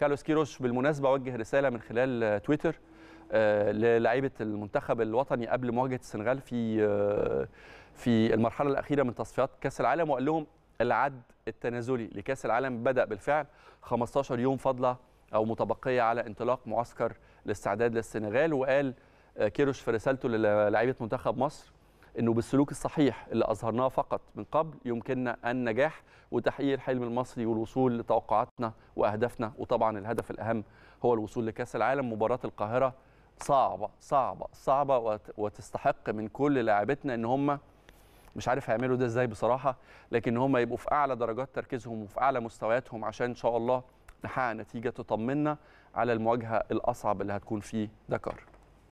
كارلوس كيروش بالمناسبه وجه رساله من خلال تويتر آه، للعيبة المنتخب الوطني قبل مواجهه السنغال في آه، في المرحله الاخيره من تصفيات كاس العالم وقال لهم العد التنازلي لكاس العالم بدا بالفعل 15 يوم فاضله او متبقيه على انطلاق معسكر الاستعداد للسنغال وقال آه، كيروش في رسالته للعيبة منتخب مصر انه بالسلوك الصحيح اللي اظهرناه فقط من قبل يمكننا النجاح وتحقيق الحلم المصري والوصول لتوقعاتنا واهدافنا وطبعا الهدف الاهم هو الوصول لكاس العالم مباراه القاهره صعبه صعبه صعبه وتستحق من كل لاعبتنا ان هم مش عارف هيعملوا ده ازاي بصراحه لكن هم يبقوا في اعلى درجات تركيزهم وفي اعلى مستوياتهم عشان ان شاء الله نحقق نتيجه تطمنا على المواجهه الاصعب اللي هتكون في دكار